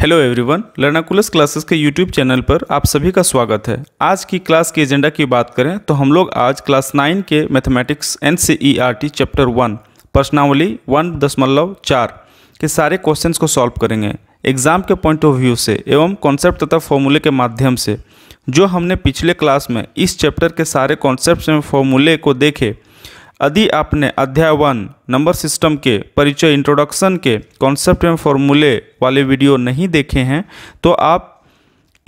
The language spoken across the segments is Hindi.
हेलो एवरीवन लर्नाकुलस क्लासेस के यूट्यूब चैनल पर आप सभी का स्वागत है आज की क्लास के एजेंडा की बात करें तो हम लोग आज क्लास नाइन के mathematics N C E R T chapter one पर्सनावली वन दशमलव चार के सारे क्वेश्चंस को सॉल्व करेंगे एग्जाम के पॉइंट ऑफ व्यू से एवं कॉन्सेप्ट तथा फॉर्मूले के माध्यम से जो हमने पिछले क्लास में इस चैप्टर के सारे कॉन्सेप्ट एवं फॉर्मूले को देखे यदि आपने अध्याय वन नंबर सिस्टम के परिचय इंट्रोडक्शन के कॉन्सेप्ट एवं फॉर्मूले वाले वीडियो नहीं देखे हैं तो आप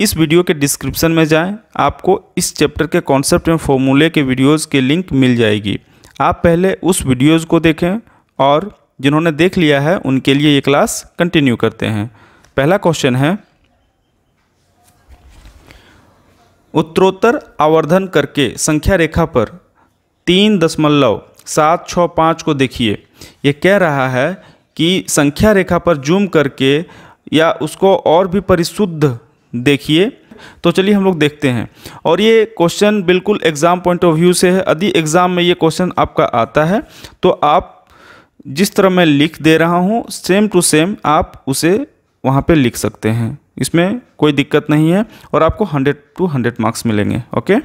इस वीडियो के डिस्क्रिप्शन में जाएं आपको इस चैप्टर के कॉन्सेप्ट एवं फॉर्मूले के वीडियोस के लिंक मिल जाएगी आप पहले उस वीडियोस को देखें और जिन्होंने देख लिया है उनके लिए ये क्लास कंटिन्यू करते हैं पहला क्वेश्चन है उत्तरोत्तर आवर्धन करके संख्या रेखा पर तीन दशमलव सात छः पाँच को देखिए ये कह रहा है कि संख्या रेखा पर जूम करके या उसको और भी परिशुद्ध देखिए तो चलिए हम लोग देखते हैं और ये क्वेश्चन बिल्कुल एग्ज़ाम पॉइंट ऑफ व्यू से है यदि एग्ज़ाम में ये क्वेश्चन आपका आता है तो आप जिस तरह मैं लिख दे रहा हूँ सेम टू सेम आप उसे वहाँ पे लिख सकते हैं इसमें कोई दिक्कत नहीं है और आपको 100 टू 100 मार्क्स मिलेंगे ओके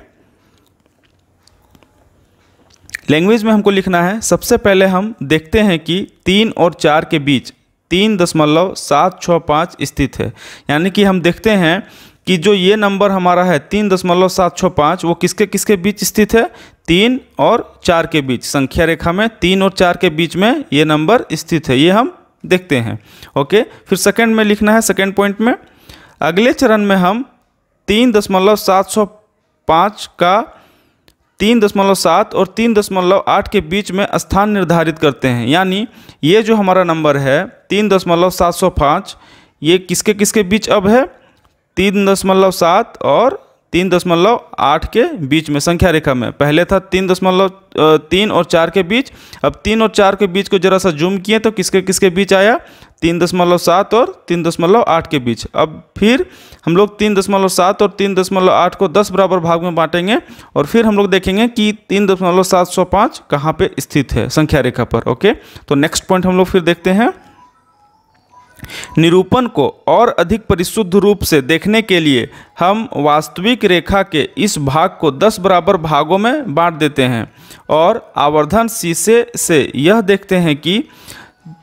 लैंग्वेज में हमको लिखना है सबसे पहले हम देखते हैं कि तीन और चार के बीच तीन दशमलव सात छः पाँच स्थित है यानी कि हम देखते हैं कि जो ये नंबर हमारा है तीन दशमलव सात छः पाँच वो किसके किसके बीच स्थित है तीन और चार के बीच संख्या रेखा में तीन और चार के बीच में ये नंबर स्थित है ये हम देखते हैं ओके फिर सेकेंड में लिखना है सेकेंड पॉइंट में अगले चरण में हम तीन दशमलव सात सौ पाँच का तीन दशमलव सात और तीन दशमलव आठ के बीच में स्थान निर्धारित करते हैं यानी ये जो हमारा नंबर है तीन दशमलव सात सौ पाँच ये किसके किसके बीच अब है तीन दशमलव सात और तीन दशमलव आठ के बीच में संख्या रेखा में पहले था तीन दशमलव तीन और चार के बीच अब तीन और चार के बीच को जरा सा जूम किए तो किसके किसके बीच आया तीन दशमलव सात और तीन दशमलव आठ के बीच अब फिर हम लोग तीन दशमलव सात और तीन दशमलव आठ को दस बराबर भाग में बांटेंगे और फिर हम लोग देखेंगे कि तीन दशमलव सात सौ पाँच कहाँ पर स्थित है संख्या रेखा पर ओके तो नेक्स्ट पॉइंट हम लोग फिर देखते हैं निरूपण को और अधिक परिशुद्ध रूप से देखने के लिए हम वास्तविक रेखा के इस भाग को 10 बराबर भागों में बांट देते हैं और आवर्धन शीशे से यह देखते हैं कि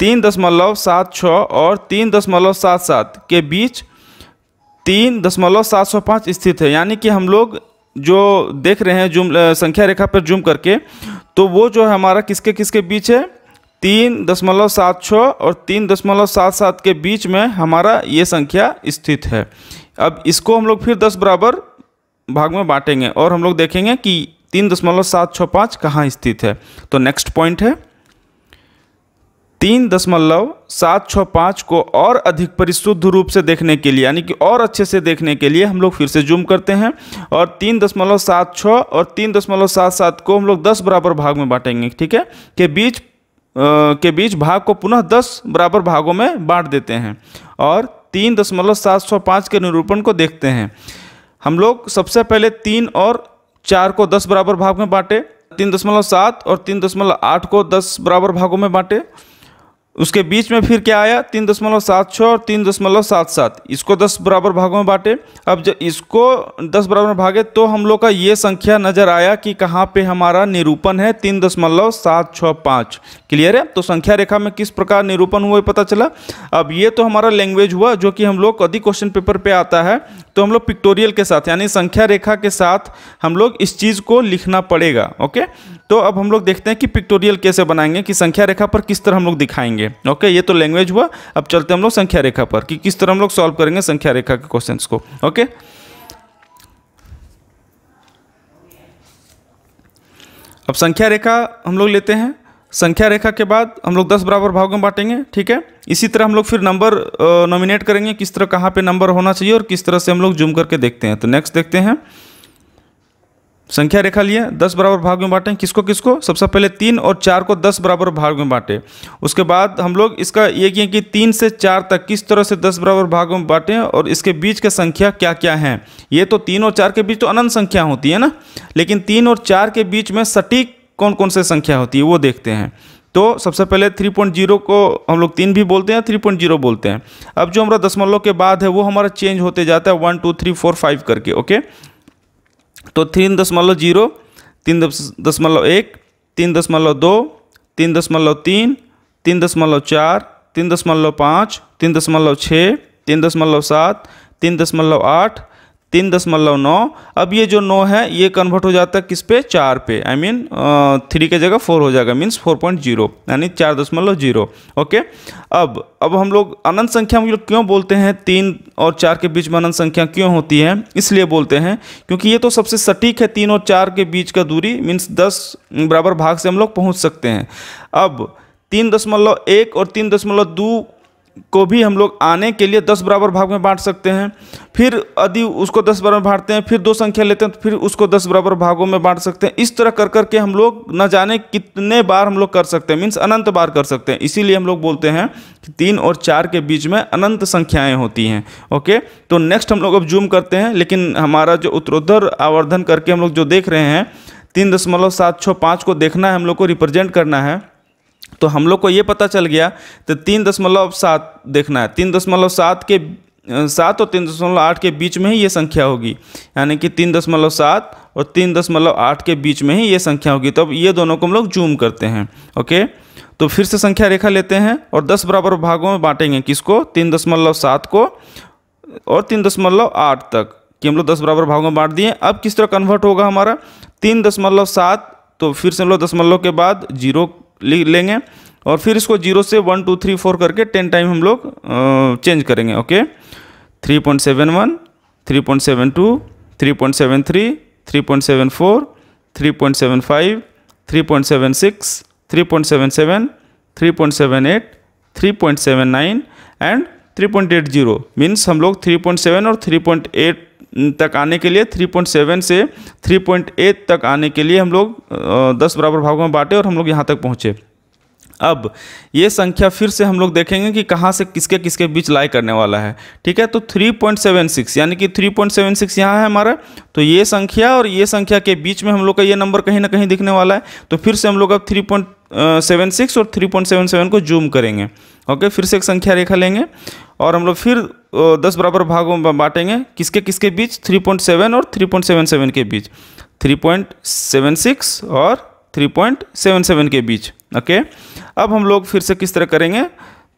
तीन दशमलव सात छः और तीन दशमलव सात सात के बीच तीन दशमलव सात सौ पाँच स्थित है यानी कि हम लोग जो देख रहे हैं जूम संख्या रेखा पर जूम करके तो वो जो है हमारा किसके किसके बीच है तीन दशमलव सात छः और तीन दशमलव सात सात के बीच में हमारा ये संख्या स्थित है अब इसको हम लोग फिर दस बराबर भाग में बांटेंगे और हम लोग देखेंगे कि तीन दशमलव सात छः पाँच कहाँ स्थित है तो नेक्स्ट पॉइंट है तीन दशमलव सात छः पाँच को और अधिक परिशुद्ध रूप से देखने के लिए यानी कि और अच्छे से देखने के लिए हम लोग फिर से जूम करते हैं और तीन दशमलव सात छः और तीन दशमलव सात सात को हम लोग दस बराबर भाग में बांटेंगे ठीक है के बीच आ, के बीच भाग को पुनः दस बराबर भागों में बांट देते हैं और तीन दशमलव सात छः पाँच के निरूपण को देखते हैं हम लोग सबसे पहले तीन और चार को दस बराबर भाग में बांटे तीन दशमलव सात और तीन दशमलव आठ को दस बराबर भागों में बांटे उसके बीच में फिर क्या आया तीन दशमलव सात छः और तीन दशमलव सात सात इसको दस बराबर भागों में बांटे अब जब इसको दस बराबर भागे तो हम लोग का ये संख्या नज़र आया कि कहाँ पे हमारा निरूपण है तीन दशमलव सात छः पाँच क्लियर है तो संख्या रेखा में किस प्रकार निरूपण हुआ पता चला अब ये तो हमारा लैंग्वेज हुआ जो कि हम लोग अधिक क्वेश्चन पेपर पर पे आता है तो हम लोग पिक्टोरियल के साथ यानी संख्या रेखा के साथ हम लोग इस चीज़ को लिखना पड़ेगा ओके तो अब हम लोग देखते हैं कि पिक्टोरियल कैसे बनाएंगे कि संख्या रेखा पर किस तरह हम लोग दिखाएंगे ओके ये तो लैंग्वेज हुआ अब चलते हम लोग संख्या रेखा पर कि किस तरह हम लोग सॉल्व करेंगे संख्या रेखा के क्वेश्चन को ओके अब संख्या रेखा हम लोग लेते हैं संख्या रेखा के बाद हम लोग दस बराबर भागों में बांटेंगे ठीक है इसी तरह हम लोग फिर नंबर नॉमिनेट uh, करेंगे किस तरह कहाँ पे नंबर होना चाहिए और किस तरह से हम लोग जूम करके देखते हैं तो नेक्स्ट देखते हैं संख्या रेखा लिए दस बराबर भाग में बांटें किसको किसको सबसे पहले तीन और चार को दस बराबर भाग में बांटें उसके बाद हम लोग इसका ये किए कि तीन से चार तक किस तरह से दस बराबर भाग में बांटें और इसके बीच के संख्या क्या क्या हैं ये तो तीन और चार के बीच तो अनंत संख्या होती है ना लेकिन तीन और चार के बीच में सटीक कौन कौन से संख्या होती है वो देखते हैं तो सबसे पहले 3.0 को हम लोग तीन भी बोलते हैं 3.0 बोलते हैं अब जो हमारा दशमलव के बाद है वो हमारा चेंज होते जाता है one two three four five करके ओके तो तीन दशमलव जीरो तीन दशमलव एक तीन दशमलव दो तीन दशमलव तीन तीन दशमलव चार तीन दशमलव पाँच तीन दशमलव छः तीन दशमलव सात तीन दशमलव आठ तीन दशमलव नौ अब ये जो नौ है ये कन्वर्ट हो जाता है किस पे चार पे आई मीन थ्री के जगह फोर हो जाएगा मीन्स फोर पॉइंट जीरो यानी चार दशमलव जीरो ओके अब अब हम लोग अनंत संख्या हम लोग क्यों बोलते हैं तीन और चार के बीच में अनंत संख्या क्यों होती है इसलिए बोलते हैं क्योंकि ये तो सबसे सटीक है तीन और चार के बीच का दूरी मीन्स दस बराबर भाग से हम लोग पहुँच सकते हैं अब तीन दशमलव एक और तीन दशमलव दो को भी हम लोग आने के लिए दस बराबर भाग में बांट सकते हैं फिर यदि उसको दस बराबर बांटते हैं फिर दो संख्या लेते हैं तो फिर उसको दस बराबर भागों में बांट सकते हैं इस तरह कर कर के हम लोग न जाने कितने बार हम लोग कर सकते हैं मीन्स अनंत बार कर सकते हैं इसीलिए हम लोग बोलते हैं कि तीन और चार के बीच में अनंत संख्याएँ होती हैं ओके तो नेक्स्ट हम लोग अब जूम करते हैं लेकिन हमारा जो उत्तरोधर आवर्धन करके हम लोग जो देख रहे हैं तीन दशमलव सात छः पाँच को देखना है हम लोग को रिप्रेजेंट करना है तो हम लोग को ये पता चल गया तो तीन दशमलव सात देखना है तीन दशमलव सात के सात और तीन दशमलव आठ के बीच में ही ये संख्या होगी यानी कि तीन दशमलव सात और तीन दशमलव आठ के बीच में ही ये संख्या होगी तो अब ये दोनों को हम लोग जूम करते हैं ओके तो फिर से संख्या रेखा लेते हैं और दस बराबर भागों में बांटेंगे किसको तीन दशमलव सात को और तीन दशमलव आठ तक कि हम लोग दस बराबर भागों में बांट दिए अब किस तरह कन्वर्ट होगा हमारा तीन दशमलव सात तो फिर से हम लोग दशमलव के बाद जीरो लेंगे और फिर इसको जीरो से वन टू थ्री फोर करके टेन टाइम हम लोग चेंज करेंगे okay three point seven one three point seven two three point seven three three point seven four three point seven five three point seven six three point seven seven three point seven eight three point seven nine and three point eight zero means हम लोग थ्री पॉइंट सेवन और थ्री पॉइंट एट तक आने के लिए 3.7 से 3.8 तक आने के लिए हम लोग दस बराबर भागों में बांटे और हम लोग यहाँ तक पहुँचे अब ये संख्या फिर से हम लोग देखेंगे कि कहाँ से किसके किसके बीच लाई करने वाला है ठीक है तो 3.76 यानी कि 3.76 यहाँ है हमारा तो ये संख्या और ये संख्या के बीच में हम लोग का ये नंबर कहीं ना कहीं दिखने वाला है तो फिर से हम लोग अब 3. सेवन सिक्स और थ्री पॉइंट सेवन सेवन को जूम करेंगे ओके फिर से एक संख्या रेखा लेंगे और हम लोग फिर दस बराबर भागों में बांटेंगे किसके किसके बीच थ्री पॉइंट सेवन और थ्री पॉइंट सेवन सेवन के बीच थ्री पॉइंट सेवन सिक्स और थ्री पॉइंट सेवन सेवन के बीच ओके अब हम लोग फिर से किस तरह करेंगे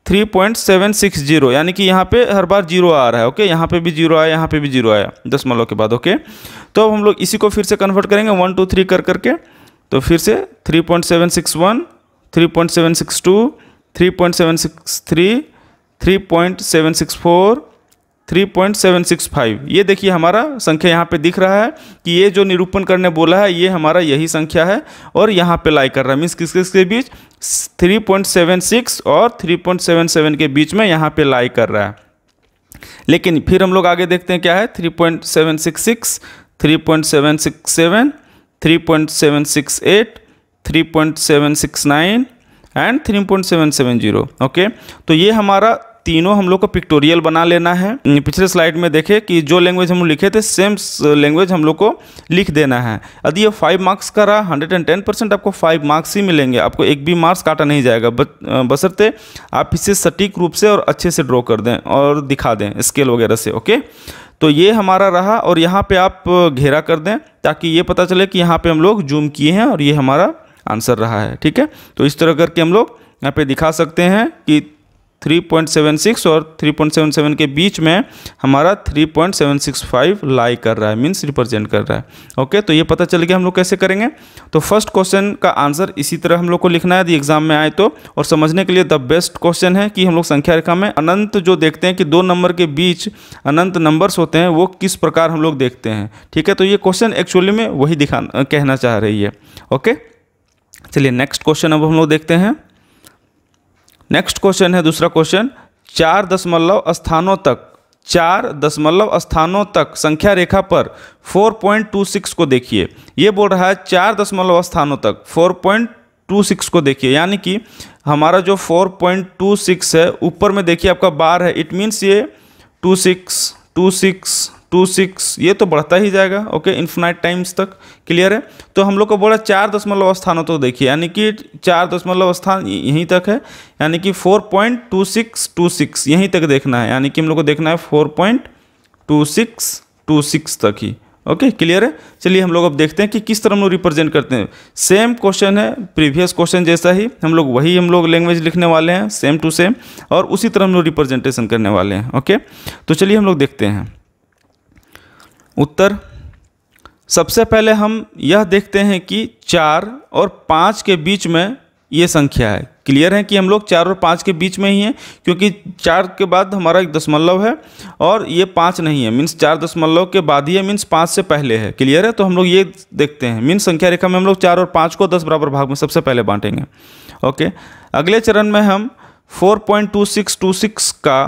three point seven six zero यानी कि यहाँ पे हर बार जीरो आ रहा है ओके यहाँ पे भी जीरो आया यहाँ पे भी जीरो आया दस मलों के बाद ओके तो अब हम लोग इसी को फिर से कन्वर्ट करेंगे वन टू थ्री कर करके तो फिर से 3.761, 3.762, 3.763, 3.764, 3.765 ये देखिए हमारा संख्या यहाँ पे दिख रहा है कि ये जो निरूपण करने बोला है ये हमारा यही संख्या है और यहाँ पे लाई कर रहा है मीन्स किस किस के बीच 3.76 और 3.77 के बीच में यहाँ पे लाई कर रहा है लेकिन फिर हम लोग आगे देखते हैं क्या है 3.766, 3.767 3.768 3.769 एंड 3.770 ओके तो ये हमारा तीनों हम लोग को पिक्टोरियल बना लेना है पिछले स्लाइड में देखें कि जो लैंग्वेज हम लिखे थे सेम लैंग्वेज हम लोग को लिख देना है यदि ये फाइव मार्क्स का रहा हंड्रेड एंड टेन परसेंट आपको फाइव मार्क्स ही मिलेंगे आपको एक भी मार्क्स काटा नहीं जाएगा बसरते आप इसे सटीक रूप से और अच्छे से ड्रॉ कर दें और दिखा दें स्केल वगैरह से ओके तो ये हमारा रहा और यहाँ पे आप घेरा कर दें ताकि ये पता चले कि यहाँ पे हम लोग जूम किए हैं और ये हमारा आंसर रहा है ठीक है तो इस तरह करके हम लोग यहाँ पे दिखा सकते हैं कि 3.76 और 3.77 के बीच में हमारा 3.765 लाई कर रहा है मीन्स रिप्रेजेंट कर रहा है ओके तो ये पता चल गया हम लोग कैसे करेंगे तो फर्स्ट क्वेश्चन का आंसर इसी तरह हम लोग को लिखना है यदि एग्जाम में आए तो और समझने के लिए द बेस्ट क्वेश्चन है कि हम लोग संख्या रेखा में अनंत जो देखते हैं कि दो नंबर के बीच अनंत नंबर्स होते हैं वो किस प्रकार हम लोग देखते हैं ठीक है तो ये क्वेश्चन एक्चुअली में वही दिखाना कहना चाह रही है ओके चलिए नेक्स्ट क्वेश्चन अब हम लोग देखते हैं नेक्स्ट क्वेश्चन है दूसरा क्वेश्चन चार दशमलव स्थानों तक चार दशमलव स्थानों तक संख्या रेखा पर 4.26 को देखिए ये बोल रहा है चार दशमलव स्थानों तक 4.26 को देखिए यानी कि हमारा जो 4.26 है ऊपर में देखिए आपका बार है इट मीन्स ये two six two six two six ये तो बढ़ता ही जाएगा ओके इन्फिनाइट टाइम्स तक क्लियर है तो हम लोग को बोला चार दशमलव स्थानों तो देखिए यानी कि चार दशमलव स्थान यहीं तक है यानी कि four point two six two six यहीं तक देखना है यानी कि हम लोग को देखना है four point two six two six तक ही ओके okay, क्लियर है चलिए हम लोग अब देखते हैं कि किस तरह हम लोग रिप्रेजेंट करते हैं सेम क्वेश्चन है प्रीवियस क्वेश्चन जैसा ही हम लोग वही हम लोग लैंग्वेज लिखने वाले हैं सेम टू सेम और उसी तरह हम लोग रिप्रेजेंटेशन करने वाले हैं ओके okay? तो चलिए हम लोग देखते हैं उत्तर सबसे पहले हम यह देखते हैं कि चार और पाँच के बीच में ये संख्या है क्लियर है कि हम लोग चार और पाँच के बीच में ही हैं क्योंकि चार के बाद हमारा एक दशमलव है और ये पाँच नहीं है मीन्स चार दशमलव के बाद ही है मीन्स पाँच से पहले है क्लियर है तो हम लोग ये देखते हैं मीन्स संख्या रेखा में हम लोग चार और पाँच को दस बराबर भाग में सबसे पहले बांटेंगे ओके अगले चरण में हम फोर का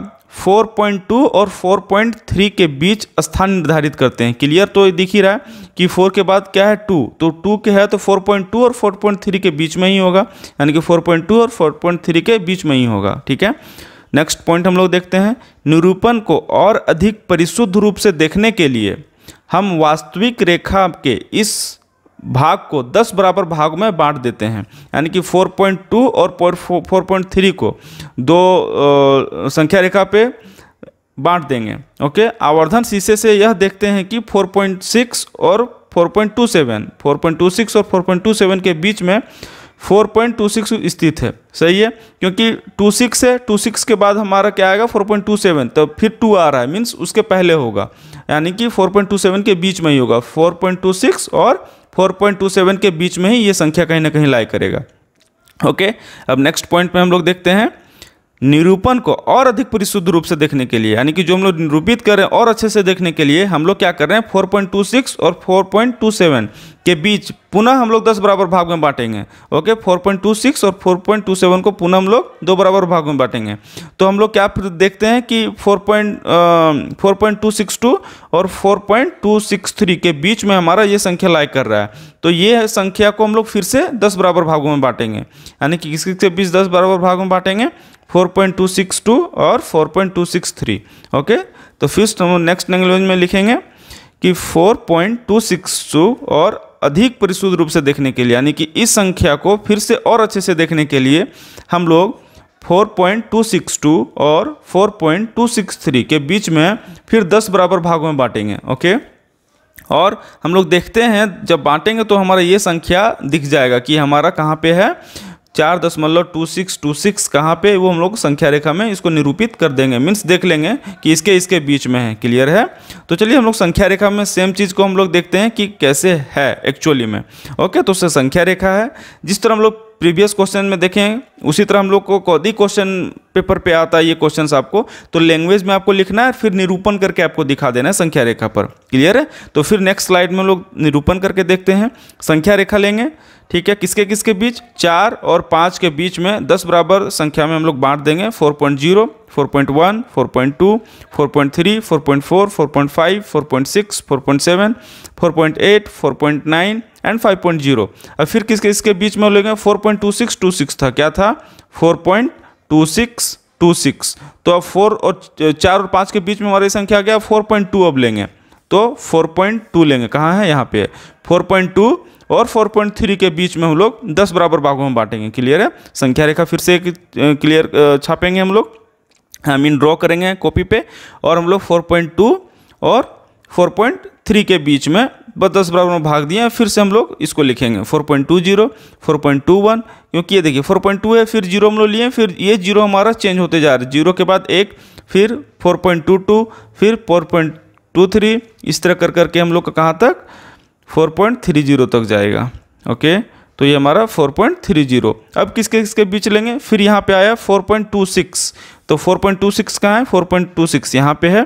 4.2 और 4.3 के बीच स्थान निर्धारित करते हैं क्लियर तो दिख ही रहा है कि 4 के बाद क्या है 2 तो 2 के है तो 4.2 और 4.3 के बीच में ही होगा यानी कि 4.2 और 4.3 के बीच में ही होगा ठीक है नेक्स्ट पॉइंट हम लोग देखते हैं निरूपण को और अधिक परिशुद्ध रूप से देखने के लिए हम वास्तविक रेखा के इस भाग को 10 बराबर भाग में बांट देते हैं यानी कि 4.2 और 4.3 को दो संख्या रेखा पे बांट देंगे ओके आवर्धन शीशे से यह देखते हैं कि 4.6 और 4.27 4.26 और 4.27 के बीच में 4.26 स्थित है सही है क्योंकि 26 है 26 के बाद हमारा क्या आएगा 4.27 तो फिर 2 आ रहा है मीन्स उसके पहले होगा यानी कि 4.27 के बीच में ही होगा 4.26 और 4.27 के बीच में ही ये संख्या कहीं ना कहीं लाई करेगा ओके अब नेक्स्ट पॉइंट पे हम लोग देखते हैं निरूपण को और अधिक परिशुद्ध रूप से देखने के लिए यानी कि जो हम लोग निरूपित कर रहे हैं और अच्छे से देखने के लिए हम लोग क्या कर रहे हैं 4.26 और 4.27 के बीच पुनः हम लोग 10 बराबर भाग में बांटेंगे ओके 4.26 और 4.27 को पुनः हम लोग दो बराबर भाग में बांटेंगे तो हम लोग क्या फिर देखते हैं कि फोर फोर और फोर के बीच में हमारा ये संख्या लाइक कर रहा है तो ये संख्या को हम लोग फिर से दस बराबर भागों में बांटेंगे यानी कि किसके बीच दस बराबर भागों में बांटेंगे 4.262 और 4.263 ओके तो फिर हम नेक्स्ट लैंग्वेज में लिखेंगे कि 4.262 और अधिक परिशुद्ध रूप से देखने के लिए यानी कि इस संख्या को फिर से और अच्छे से देखने के लिए हम लोग 4.262 और 4.263 के बीच में फिर 10 बराबर भागों में बांटेंगे ओके और हम लोग देखते हैं जब बांटेंगे तो हमारा ये संख्या दिख जाएगा कि हमारा कहाँ पे है चार दशमलव टू सिक्स टू सिक्स कहाँ पर वो हम लोग संख्या रेखा में इसको निरूपित कर देंगे मीन्स देख लेंगे कि इसके इसके बीच में है क्लियर है तो चलिए हम लोग संख्या रेखा में सेम चीज़ को हम लोग देखते हैं कि कैसे है एक्चुअली में ओके तो उससे संख्या रेखा है जिस तरह हम लोग प्रीवियस क्वेश्चन में देखें उसी तरह हम लोग को कौदी क्वेश्चन पेपर पे आता है ये क्वेश्चंस आपको तो लैंग्वेज में आपको लिखना है फिर निरूपण करके आपको दिखा देना है संख्या रेखा पर क्लियर है तो फिर नेक्स्ट स्लाइड में लोग निरूपण करके देखते हैं संख्या रेखा लेंगे ठीक है किसके किसके बीच चार और पाँच के बीच में दस बराबर संख्या में हम लोग बांट देंगे four point zero four point one four point two four point three four point four four point five four point six four point seven four point eight four point nine and 5.0 point zero अब फिर किसके इसके बीच में लोग four point two six two six था क्या था four point two six two six तो अब फोर और चार और पाँच के बीच में हमारी संख्या आ गया फोर पॉइंट टू अब लेंगे तो फोर पॉइंट टू लेंगे कहाँ है यहाँ पे फोर पॉइंट टू और फोर पॉइंट थ्री के बीच में हम लोग दस बराबर भागों में बांटेंगे क्लियर है संख्या रेखा फिर से एक क्लियर छापेंगे हम लोग आई मीन ड्रॉ करेंगे कॉपी पे और हम लोग फोर पॉइंट टू और फोर पॉइंट थ्री के बीच में बस दस बराबर में भाग दिया फिर से हम लोग इसको लिखेंगे four point two zero four point two one क्योंकि ये देखिए फोर पॉइंट टू है फिर जीरो हम लोग लिए फिर ये जीरो हमारा चेंज होते जा रहा है जीरो के बाद एक फिर फोर पॉइंट टू टू फिर फोर पॉइंट टू थ्री इस तरह कर करके हम लोग का कहाँ तक फोर पॉइंट थ्री जीरो तक जाएगा ओके तो ये हमारा फोर पॉइंट थ्री जीरो अब किसके किसके बीच लेंगे फिर यहाँ पे आया फोर पॉइंट टू सिक्स तो फोर पॉइंट टू सिक्स कहाँ है फोर पॉइंट टू सिक्स यहाँ पे है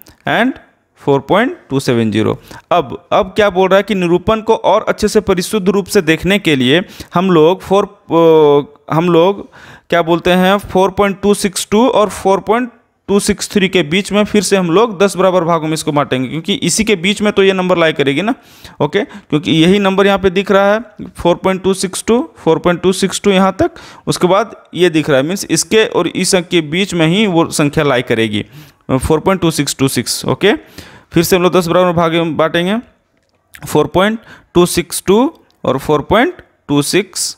एंड 4.270 अब अब क्या बोल रहा है कि निरूपण को और अच्छे से परिशुद्ध रूप से देखने के लिए हम लोग फोर हम लोग क्या बोलते हैं 4.262 और 4.263 के बीच में फिर से हम लोग 10 बराबर भागों में इसको बांटेंगे क्योंकि इसी के बीच में तो ये नंबर लाई करेगी ना ओके क्योंकि यही नंबर यहाँ पे दिख रहा है 4.262 4.262 यहाँ तक उसके बाद ये दिख रहा है मीन्स इसके और इस के बीच में ही वो संख्या लाई करेगी four point two six two six okay फिर से हम लोग दस बराबर में भाग बांटेंगे four point two six two और four point two six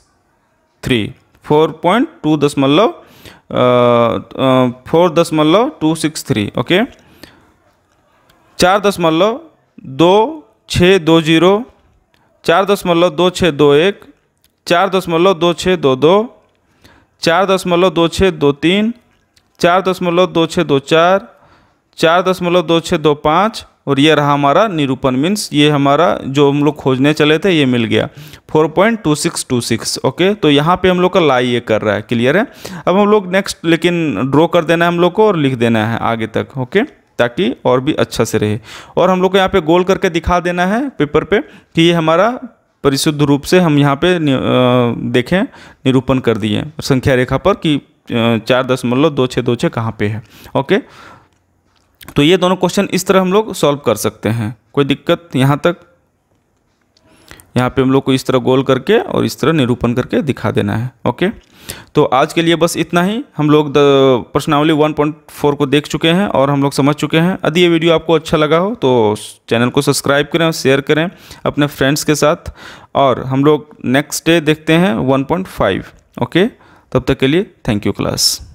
three four point two दशमलव फोर दशमलव टू सिक्स थ्री ओके चार दशमलव दो छः दो जीरो चार दशमलव दो छः दो एक चार दशमलव दो छः दो दो चार दशमलव दो छः दो तीन चार दशमलव दो छः दो चार चार दशमलव दो छः दो पाँच और ये रहा हमारा निरूपण मीन्स ये हमारा जो हम लोग खोजने चले थे ये मिल गया four point two six two six okay तो यहाँ पे हम लोग का लाई ये कर रहा है क्लियर है अब हम लोग नेक्स्ट लेकिन ड्रॉ कर देना है हम लोग को और लिख देना है आगे तक ओके ताकि और भी अच्छा से रहे और हम लोग को यहाँ पे गोल करके दिखा देना है पेपर पे कि ये हमारा परिशुद्ध रूप से हम यहाँ पे देखें निरूपण कर दिए संख्या रेखा पर कि चार दशमलव दो छः दो छः कहाँ पे है ओके तो ये दोनों क्वेश्चन इस तरह हम लोग सॉल्व कर सकते हैं कोई दिक्कत यहाँ तक यहाँ पे हम लोग को इस तरह गोल करके और इस तरह निरूपण करके दिखा देना है ओके तो आज के लिए बस इतना ही हम लोग प्रश्नावली 1.4 को देख चुके हैं और हम लोग समझ चुके हैं यदि ये वीडियो आपको अच्छा लगा हो तो चैनल को सब्सक्राइब करें और शेयर करें अपने फ्रेंड्स के साथ और हम लोग नेक्स्ट डे देखते हैं वन ओके तब तक के लिए थैंक यू क्लास